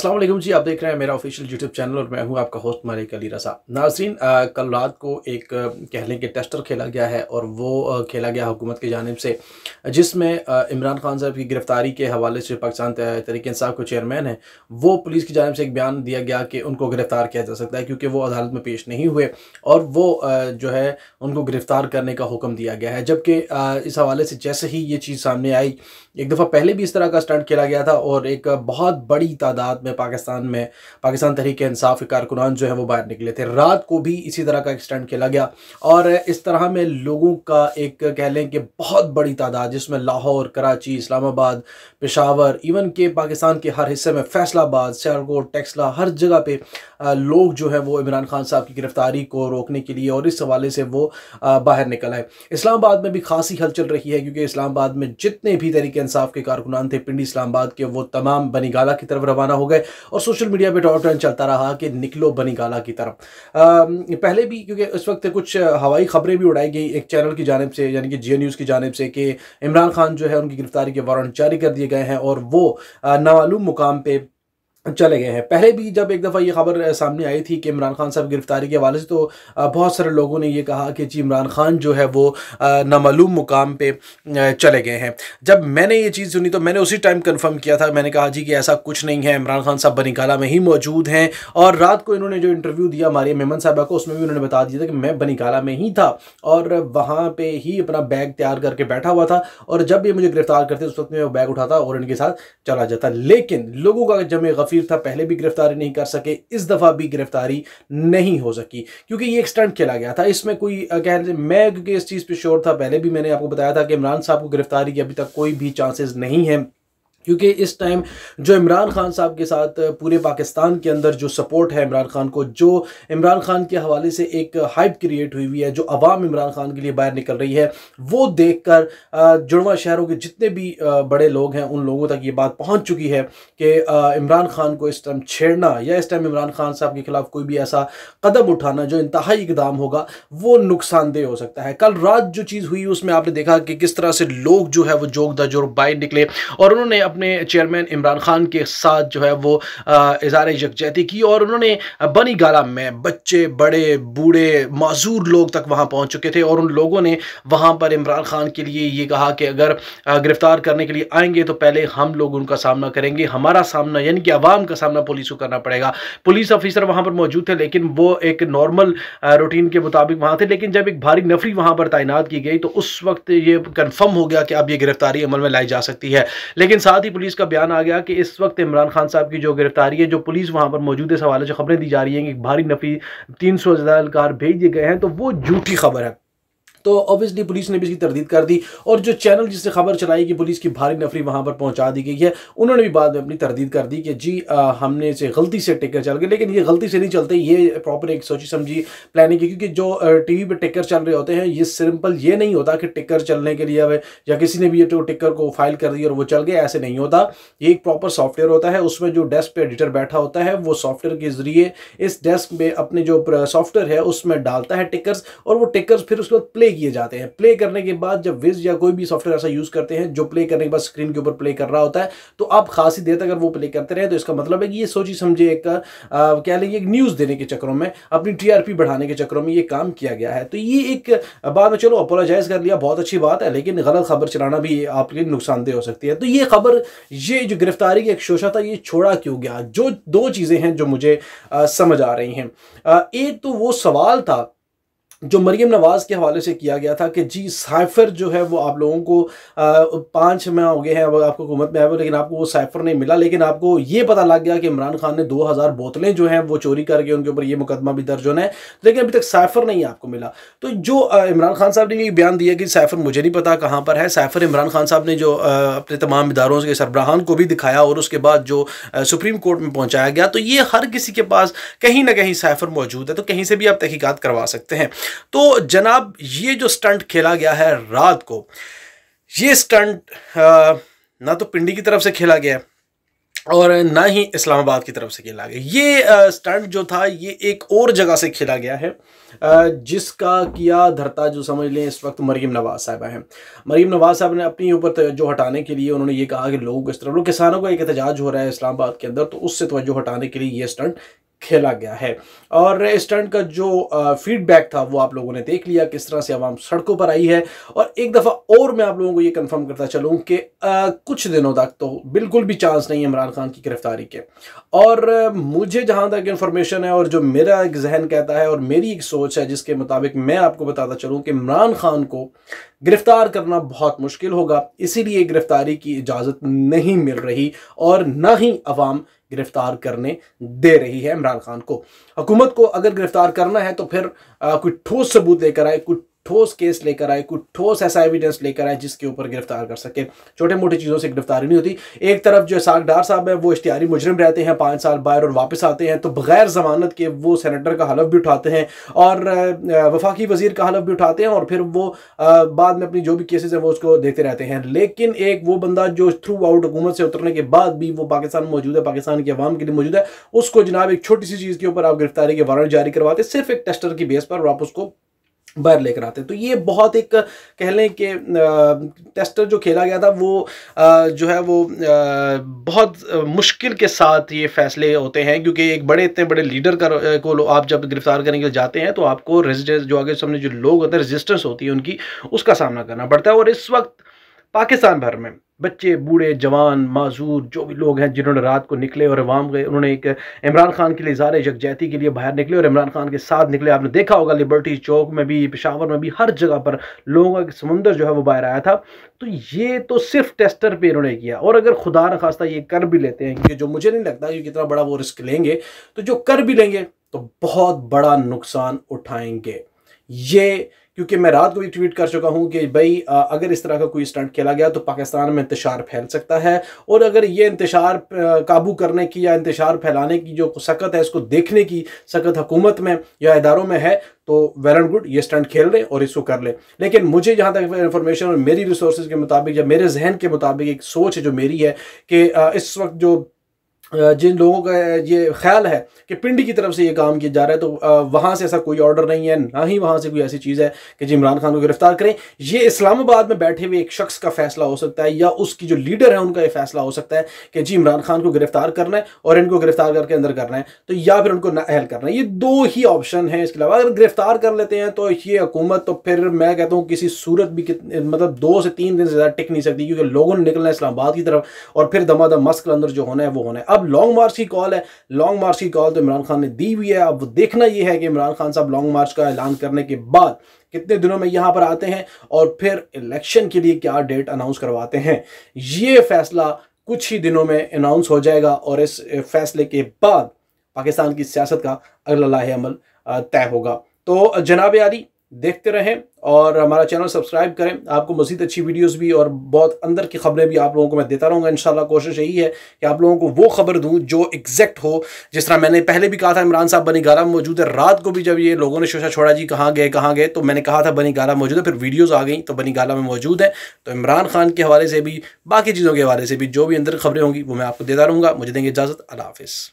असलम जी आप देख रहे हैं मेरा ऑफिशियल यूट्यूब चैनल और मैं हूं आपका होस्ट मलिक अली रसा नाजरीन कल रात को एक कह लें कि टेस्टर खेला गया है और वो खेला गया हुकूमत की जानब से जिसमें इमरान खान साहब की गिरफ़्तारी के हवाले से पाकिस्तान तहरीक इंसाफ के चेयरमैन हैं वो पुलिस की जानब से एक बयान दिया गया कि उनको गिरफ़्तार किया जा सकता है क्योंकि वो अदालत में पेश नहीं हुए और वो जो है उनको गिरफ़्तार करने का हुक्म दिया गया है जबकि इस हवाले से जैसे ही ये चीज़ सामने आई एक दफ़ा पहले भी इस तरह का स्टंट खेला गया था और एक बहुत बड़ी तादाद में में पाकिस्तान में पाकिस्तान तरीके इंसाफ के कारकुनान जो है वो बाहर निकले थे रात को भी इसी तरह का एक्सटेंड खेला गया और इस तरह में लोगों का एक कह लें कि बहुत बड़ी तादाद जिसमें लाहौर कराची इस्लामाबाद पेशावर इवन के पाकिस्तान के हर हिस्से में फैसलाबाद सियालकोट टेक्सला हर जगह पर लोग जो है वो इमरान खान साहब की गिरफ्तारी को रोकने के लिए और इस हवाले से वो बाहर निकल आए इस्लामाबाद में भी खासी हलचल रही है क्योंकि इस्लामाबाद में जितने भी तरीके इंसाफ के कारकुनान थे पिंडी इस्लामाबाद के वो तमाम बनीगाला की तरफ रवाना हो गए गए और सोशल मीडिया पे टॉप ट्रेंड चलता रहा कि निकलो बनी गाला की तरफ पहले भी क्योंकि उस वक्त कुछ हवाई खबरें भी उड़ाई गई एक चैनल की जानब से यानी कि जियो न्यूज़ की जानब से कि इमरान खान जो है उनकी गिरफ्तारी के वारंट जारी कर दिए गए हैं और वो नामालूम मुकाम पर चले गए हैं पहले भी जब एक दफ़ा ये खबर सामने आई थी कि इमरान खान साहब गिरफ्तारी के हवाले से तो बहुत सारे लोगों ने यह कहा कि जी इमरान खान जो है वो नामालूम मुकाम पे चले गए हैं जब मैंने ये चीज़ सुनी तो मैंने उसी टाइम कंफर्म किया था मैंने कहा जी कि ऐसा कुछ नहीं है इमरान खान साहब बनीकाला में ही मौजूद हैं और रात को इन्होंने जो इंटरव्यू दिया हमारे मेमन साहबा को उसमें भी उन्होंने बता दिया था कि मैं बनीकाला में ही था और वहाँ पर ही अपना बैग तैयार करके बैठा हुआ था और जब ये मुझे गिरफ्तार करते उस वक्त मैं वो बैग उठाता और इनके साथ चला जाता लेकिन लोगों का जब मुसाफिर था पहले भी गिरफ्तारी नहीं कर सके इस दफ़ा भी गिरफ्तारी नहीं हो सकी क्योंकि ये एक स्टंट खेला गया था इसमें कोई कह रहे मैं क्योंकि इस चीज़ पर श्योर था पहले भी मैंने आपको बताया था कि इमरान साहब को गिरफ्तारी की अभी तक कोई भी चांसेस नहीं है क्योंकि इस टाइम जो इमरान खान साहब के साथ पूरे पाकिस्तान के अंदर जो सपोर्ट है इमरान खान को जो इमरान खान के हवाले से एक हाइप क्रिएट हुई हुई है जो आवाम इमरान खान के लिए बाहर निकल रही है वो देखकर जुड़वा शहरों के जितने भी बड़े लोग हैं उन लोगों तक ये बात पहुंच चुकी है कि इमरान खान को इस टाइम छेड़ना या इस टाइम इमरान खान साहब के खिलाफ कोई भी ऐसा कदम उठाना जो इंतहाई इकदाम होगा वो नुकसानदेह हो सकता है कल रात जो चीज़ हुई उसमें आपने देखा कि किस तरह से लोग जो है वो जोग और बाहर निकले और उन्होंने अपने चेयरमैन इमरान खान के साथ जो है वो इज़ार यकजहती की और उन्होंने बनी गाला में बच्चे बड़े बूढ़े मज़ूर लोग तक वहाँ पहुँच चुके थे और उन लोगों ने वहाँ पर इमरान खान के लिए ये कहा कि अगर गिरफ़्तार करने के लिए आएंगे तो पहले हम लोग उनका सामना करेंगे हमारा सामना यानी कि आवाम का सामना पुलिस को करना पड़ेगा पुलिस ऑफिसर वहाँ पर मौजूद थे लेकिन वो एक नॉर्मल रूटीन के मुताबिक वहाँ थे लेकिन जब एक भारी नफरी वहाँ पर तैनात की गई तो उस वक्त ये कन्फर्म हो गया कि अब ये गिरफ्तारी अमल में लाई जा सकती है लेकिन साथ साथ ही पुलिस का बयान आ गया कि इस वक्त इमरान खान साहब की जो गिरफ्तारी है जो पुलिस वहाँ पर मौजूद है सवाल जो से खबरें दी जा रही हैं कि भारी नफी तीन सौ कार भेज दिए गए हैं तो वो झूठी खबर है तो ऑब्वियसली पुलिस ने भी इसकी तरदीद कर दी और जो चैनल जिससे खबर चलाई कि पुलिस की भारी नफरी वहाँ पर पहुँचा दी गई है उन्होंने भी बाद में अपनी तरदीद कर दी कि जी आ, हमने इसे गलती से टिकर चल गए लेकिन ये गलती से नहीं चलते ये प्रॉपर एक सोची समझी प्लानिंग की क्योंकि जो टी वी पर टेकर चल रहे होते हैं ये सिंपल ये नहीं होता कि टिकर चलने के लिए या किसी ने भी तो टिकर को फाइल कर दी और वो चल गए ऐसे नहीं होता ये एक प्रॉपर सॉफ्टवेयर होता है उसमें जो डेस्क पर एडिटर बैठा होता है वो सॉफ्टवेयर के ज़रिए इस डेस्क में अपने जो सॉफ्टवेयर है उसमें डालता है टिकर्स और वो टिकर्स फिर उसके बाद प्ले किए जाते हैं प्ले करने के बाद जब विज या कोई भी सॉफ्टवेयर ऐसा यूज़ करते हैं जो प्ले करने के बाद स्क्रीन के ऊपर प्ले कर रहा होता है तो आप खासी देर तक अगर वो प्ले करते रहे तो इसका मतलब है कि ये सोची समझे एक कह लेंगे एक न्यूज़ देने के चक्रों में अपनी टीआरपी बढ़ाने के चक्रों में ये काम किया गया है तो ये एक बाद में चलो अपोलोजाइज कर लिया बहुत अच्छी बात है लेकिन गलत खबर चलाना भी आपके लिए नुकसानदेह हो सकती है तो ये खबर ये जो गिरफ्तारी का एक शोशा था ये छोड़ा क्यों गया जो दो चीज़ें हैं जो मुझे समझ आ रही हैं एक तो वो सवाल था जो मरीम नवाज़ के हवाले से किया गया था कि जी साइफ़र जो है वो आप लोगों को पाँच में हो गए हैं अब आपको हुकूमत में आए हुए लेकिन आपको वो साइफ़र नहीं मिला लेकिन आपको ये पता लग गया कि इमरान खान ने 2000 बोतलें जो हैं वो चोरी करके उनके ऊपर ये मुकदमा भी दर्ज होना है लेकिन अभी तक साइफ़र नहीं आपको मिला तो जो इमरान खान साहब ने ये बयान दिया कि साइफ़र मुझे नहीं पता कहाँ पर है साइफ़र इमरान खान साहब ने जो अपने तमाम इदारों के सरबराहान को भी दिखाया और उसके बाद जो सुप्रीम कोर्ट में पहुँचाया गया तो ये हर किसी के पास कहीं ना कहीं साइफ़र मौजूद है तो कहीं से भी आप तहकीक़त करवा सकते हैं तो जनाब ये जो स्टंट खेला गया है रात को ये स्टंट ना तो पिंडी की तरफ से खेला गया और ना ही इस्लामाबाद की तरफ से खेला गया ये स्टंट जो था ये एक और जगह से खेला गया है जिसका किया धरता जो समझ लें इस वक्त मरीम नवाज साहबा हैं मरीम नवाज साहब ने अपनी ऊपर तवज्जो हटाने के लिए उन्होंने ये कहा कि लोगों को इस तरफ किसानों का एक एहतजाज हो रहा है इस्लामाबाद के अंदर तो उससे तवज्जो हटाने के लिए ये स्टंट खेला गया है और स्टंट का जो फीडबैक था वो आप लोगों ने देख लिया किस तरह से आवाम सड़कों पर आई है और एक दफ़ा और मैं आप लोगों को ये कंफर्म करता चलूँ कि कुछ दिनों तक तो बिल्कुल भी चांस नहीं है इमरान खान की गिरफ्तारी के और मुझे जहाँ तक इन्फॉर्मेशन है और जो मेरा एक जहन कहता है और मेरी एक सोच है जिसके मुताबिक मैं आपको बताता चलूँ कि इमरान खान को गिरफ्तार करना बहुत मुश्किल होगा इसीलिए गिरफ्तारी की इजाज़त नहीं मिल रही और ना ही आवाम गिरफ्तार करने दे रही है इमरान खान को हुकूमत को अगर गिरफ्तार करना है तो फिर कोई ठोस सबूत लेकर आए कोई ठोस केस लेकर आए कुछ ठोस ऐसा एविडेंस लेकर आए जिसके ऊपर गिरफ्तार कर सके छोटे मोटे चीज़ों से गिरफ्तारी नहीं होती एक तरफ जो सागडार साहब है वो इश्तियारी मुजरम रहते हैं पाँच साल बाहर और वापस आते हैं तो बगैर जमानत के वो सेनेटर का हलफ भी उठाते हैं और वफाकी वजीर का हलफ भी उठाते हैं और फिर वो बाद में अपनी जो भी केसेज हैं वो उसको देखते रहते हैं लेकिन एक वो बंदा जो थ्रू आउट हुकूमत से उतरने के बाद भी वो पाकिस्तान मौजूद है पाकिस्तान की अवाम के लिए मौजूद है उसको जनाब एक छोटी सी चीज़ के ऊपर आप गिरफ्तारी के वारंट जारी करवाते सिर्फ एक टेस्टर की बेस पर आप उसको बाहर लेकर आते तो ये बहुत एक कह लें कि टेस्टर जो खेला गया था वो आ, जो है वो आ, बहुत मुश्किल के साथ ये फैसले होते हैं क्योंकि एक बड़े इतने बड़े लीडर का को आप जब गिरफ्तार करने के लिए जाते हैं तो आपको रेजिडेंस जो आगे सामने जो लोग होते हैं रेजिस्टेंस होती है उनकी उसका सामना करना पड़ता है और इस वक्त पाकिस्तान भर में बच्चे बूढ़े जवान माजूर जो भी लोग हैं जिन्होंने रात को निकले और अवाम गए उन्होंने एक इमरान खान के लिए इजहार जगजहती के लिए बाहर निकले और इमरान खान के साथ निकले आपने देखा होगा लिबर्टी चौक में भी पेशावर में भी हर जगह पर लोगों का समुंदर जो है वो बाहर आया था तो ये तो सिर्फ टेस्टर पर इन्होंने किया और अगर खुदा न खास्ता ये कर भी लेते हैं क्योंकि जो मुझे नहीं लगता कि कितना बड़ा वो रिस्क लेंगे तो जो कर भी लेंगे तो बहुत बड़ा नुकसान उठाएंगे ये क्योंकि मैं रात को भी ट्वीट कर चुका हूँ कि भाई अगर इस तरह का कोई स्टंट खेला गया तो पाकिस्तान में इंतशार फैल सकता है और अगर ये इंतशार काबू करने की या इंतशार फैलाने की जो सकत है इसको देखने की सकत हुकूमत में या इदारों में है तो वेल एंड गुड ये स्टंट खेल लें और इसको कर लें लेकिन मुझे जहाँ तक इन्फॉर्मेशन और मेरी रिसोर्स के मुताबिक या मेरे जहन के मुताबिक एक सोच है जो मेरी है कि इस वक्त जो जिन लोगों का ये ख्याल है कि पिंडी की तरफ से ये काम किया जा रहा है तो वहाँ से ऐसा कोई ऑर्डर नहीं है ना ही वहाँ से कोई ऐसी चीज़ है कि जी इमरान खान को गिरफ्तार करें ये इस्लामाबाद में बैठे हुए एक शख्स का फैसला हो सकता है या उसकी जो लीडर है उनका ये फैसला हो सकता है कि जी इमरान खान को गिरफ्तार करना है और इनको गिरफ्तार करके अंदर करना है तो या फिर उनको अहल करना है ये दो ही ऑप्शन है इसके अलावा अगर गिरफ्तार कर लेते हैं तो ये हुकूमत तो फिर मैं कहता हूँ किसी सूरत भी मतलब दो से तीन दिन से ज़्यादा टिक नहीं सकती क्योंकि लोगों ने निकलना है इस्लामाबाद की तरफ और फिर दमादम मस्क अंदर जो होना है वो होना है अब अब लॉन्ग मार्च की कॉल है लॉन्ग मार्च की कॉल तो इमरान खान ने दी हुई है अब देखना यह है कि इमरान खान साहब लॉन्ग मार्च का ऐलान करने के बाद कितने दिनों में यहां पर आते हैं और फिर इलेक्शन के लिए क्या डेट अनाउंस करवाते हैं ये फैसला कुछ ही दिनों में अनाउंस हो जाएगा और इस फैसले के बाद पाकिस्तान की सियासत का अगला लाहे अमल तय होगा तो जनाब आदि देखते रहें और हमारा चैनल सब्सक्राइब करें आपको मज़ीद अच्छी वीडियोस भी और बहुत अंदर की खबरें भी आप लोगों को मैं देता रहूँगा इंशाल्लाह कोशिश यही है कि आप लोगों को वो खबर दूँ जो एग्जैक्ट हो जिस तरह मैंने पहले भी कहा था इमरान साहब बनी गारा मौजूद है रात को भी जब ये लोगों ने शोशा छोड़ा जी कहाँ गए कहाँ गए तो मैंने कहा था बनी गारा मौजूद है फिर वीडियोज़ आ गई तो बनी गारा में मौजूद है तो इमरान खान के हवाले से भी बाकी चीज़ों के हवाले से भी जो भी अंदर खबरें होंगी वो मैं आपको देता रहूँगा मुझे देंगे इजाज़त अला हाफ़